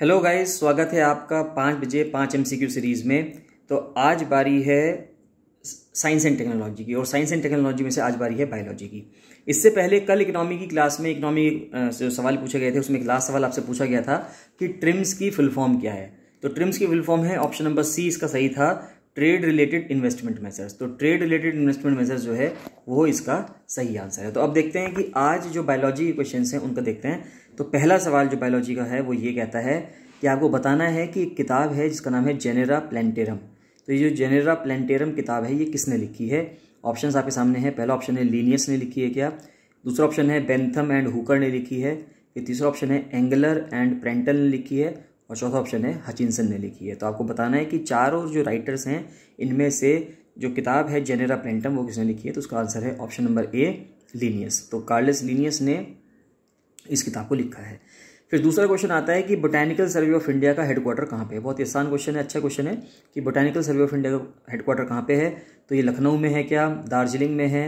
hello guys स्वागत है आपका पाँच बजे पाँच एमसीक्यू सीरीज़ में तो आज बारी है साइंस एंड टेक्नोलॉजी की और साइंस एंड टेक्नोलॉजी में से आज बारी है बायोलॉजी की इससे पहले कल इकोनॉमी की क्लास में इकोनॉमी जो सवाल पूछे गए थे उसमें एक लास्ट सवाल आपसे पूछा गया था कि ट्रिम्स की फुल फॉर्म क्या है तो ट्रिम्स की फुल फॉर्म है ऑप्शन नंबर सी इसका सही था ट्रेड रिलेटेड इन्वेस्टमेंट मेजर्स तो ट्रेड रिलेटेड इन्वेस्टमेंट मेजर्स जो है वो इसका सही आंसर है तो अब देखते हैं कि आज जो बायोलॉजी के क्वेश्चन हैं उनको देखते हैं तो पहला सवाल जो बायोलॉजी का है वो ये कहता है कि आपको बताना है कि एक किताब है जिसका नाम है जेनेरा प्लेंटेरम तो ये जो जेनेरा प्लेंटेरम किताब है ये किसने लिखी है ऑप्शन आपके सामने है पहला ऑप्शन है लीनियस ने लिखी है क्या दूसरा ऑप्शन है बेंथम एंड हुकर ने लिखी है ये तीसरा ऑप्शन है एंगलर एंड प्रेंटल ने लिखी है और चौथा ऑप्शन है हचिनसन ने लिखी है तो आपको बताना है कि चारों जो राइटर्स हैं इनमें से जो किताब है जेनेरा प्रेंटम वो किसने लिखी है तो उसका आंसर है ऑप्शन नंबर ए लीनियस तो कार्लस लीनियस ने इस किताब को लिखा है फिर दूसरा क्वेश्चन आता है कि बोटैनिकल सर्वे ऑफ इंडिया का हेडक्वार्टर कहाँ पे है बहुत आसान क्वेश्चन है अच्छा क्वेश्चन है कि बोटैनिकल सर्वे ऑफ इंडिया का हेडक्वार्टर कहाँ पे है तो ये लखनऊ में है क्या दार्जिलिंग में है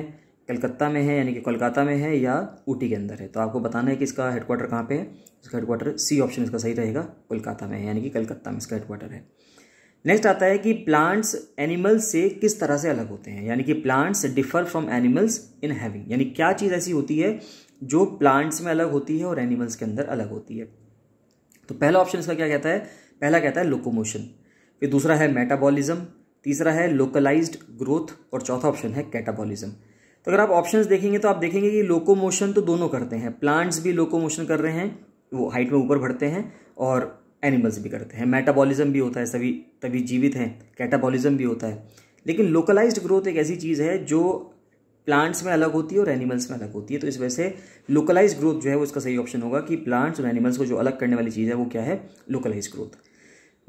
कलकत्ता में है यानी कि कोलकाता में है या ऊटी के अंदर है तो आपको बताना है कि इसका हेडक्वार्टर कहाँ पे है इसका हेडक्वार्टर सी ऑप्शन इसका सही रहेगा कोलकाता में है यानी कि कलकत्ता में इसका हेडक्वार्टर है नेक्स्ट आता है कि प्लांट्स एनिमल्स से किस तरह से अलग होते हैं यानी कि plants differ from animals in having यानी क्या चीज़ ऐसी होती है जो प्लांट्स में अलग होती है और एनिमल्स के अंदर अलग होती है तो पहला ऑप्शन इसका क्या कहता है पहला कहता है लोकोमोशन फिर दूसरा है मेटाबॉलिज्म तीसरा है लोकलाइज्ड ग्रोथ और चौथा ऑप्शन है कैटाबॉलिज्म अगर आप ऑप्शंस देखेंगे तो आप देखेंगे कि लोकोमोशन तो दोनों करते हैं प्लांट्स भी लोकोमोशन कर रहे हैं वो हाइट में ऊपर बढ़ते हैं और एनिमल्स भी करते हैं मेटाबॉलिज्म भी होता है सभी तभी जीवित हैं कैटाबॉलिज्म भी होता है लेकिन लोकलाइज्ड ग्रोथ एक ऐसी चीज़ है जो प्लांट्स में अलग होती है और एनिमल्स में अलग होती है तो इस वजह से लोकलाइज ग्रोथ जो है वो इसका सही ऑप्शन होगा कि प्लांट्स और एनिमल्स को जो अलग करने वाली चीज़ है वो क्या है लोकलाइज ग्रोथ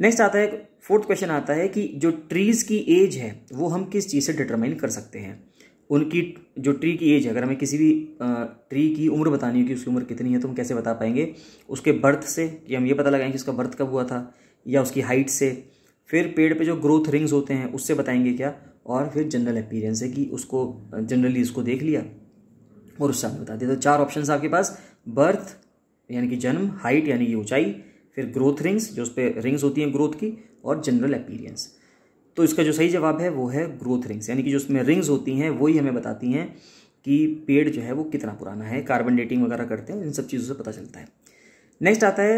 नेक्स्ट आता है फोर्थ क्वेश्चन आता है कि जो ट्रीज़ की एज है वो हम किस चीज़ से डिटरमाइन कर सकते हैं उनकी जो ट्री की एज है अगर हमें किसी भी ट्री की उम्र बतानी हो कि उसकी उम्र कितनी है तो हम कैसे बता पाएंगे उसके बर्थ से कि हम ये पता लगाएंगे कि उसका बर्थ कब हुआ था या उसकी हाइट से फिर पेड़ पे जो ग्रोथ रिंग्स होते हैं उससे बताएंगे क्या और फिर जनरल अपीरेंस है कि उसको जनरली उसको देख लिया और उससे हमें बता दिया तो चार ऑप्शन आपके पास बर्थ यानी कि जन्म हाइट यानी कि ऊंचाई फिर ग्रोथ रिंग्स जो उस पर रिंग्स होती हैं ग्रोथ की और जनरल अपीरियंस तो इसका जो सही जवाब है वो है ग्रोथ रिंग्स यानी कि जो उसमें रिंग्स होती हैं वही हमें बताती हैं कि पेड़ जो है वो कितना पुराना है कार्बन डेटिंग वगैरह करते हैं इन सब चीज़ों से पता चलता है नेक्स्ट आता है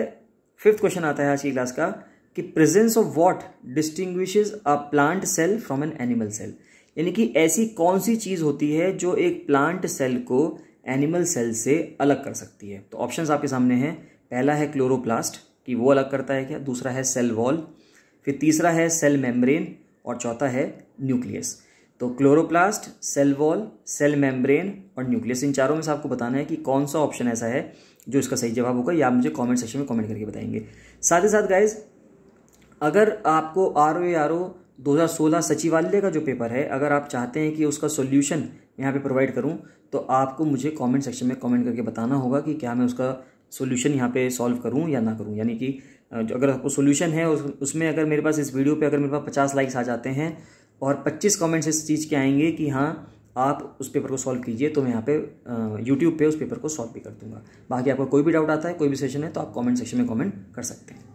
फिफ्थ क्वेश्चन आता है आज की क्लास का कि presence of what distinguish a plant cell from an animal cell यानी कि ऐसी कौन सी चीज़ होती है जो एक प्लांट सेल को एनिमल सेल से अलग कर सकती है तो ऑप्शंस आपके सामने हैं पहला है क्लोरोप्लास्ट कि वो अलग करता है क्या दूसरा है सेल वॉल फिर तीसरा है सेल मेम्ब्रेन और चौथा है न्यूक्लियस तो chloroplast cell wall cell membrane और न्यूक्लियस इन चारों में से आपको बताना है कि कौन सा ऑप्शन ऐसा है जो इसका सही जवाब होगा या आप मुझे कमेंट सेक्शन में कमेंट करके बताएंगे साथ ही साथ गाइज अगर आपको आर ओ आर ओ दो हज़ार सोलह सचिवालय का जो पेपर है अगर आप चाहते हैं कि उसका सोल्यूशन यहाँ पर प्रोवाइड करूँ तो आपको मुझे कॉमेंट सेक्शन में कॉमेंट करके बताना होगा कि क्या मैं उसका सोल्यूशन यहाँ पे सॉल्व करूँ या ना करूँ यानी कि जो अगर आपको सोल्यूशन है उस, उसमें अगर मेरे पास इस वीडियो पे अगर मेरे पास पचास लाइक्स आ जाते हैं और पच्चीस कमेंट्स इस चीज़ के आएंगे कि हाँ आप उस पेपर को सॉल्व कीजिए तो मैं यहाँ पे यूट्यूब पे उस पेपर को सॉल्व भी कर दूंगा बाकी आपका कोई भी डाउट आता है कोई भी सेशन है तो आप कमेंट सेक्शन में कमेंट कर सकते हैं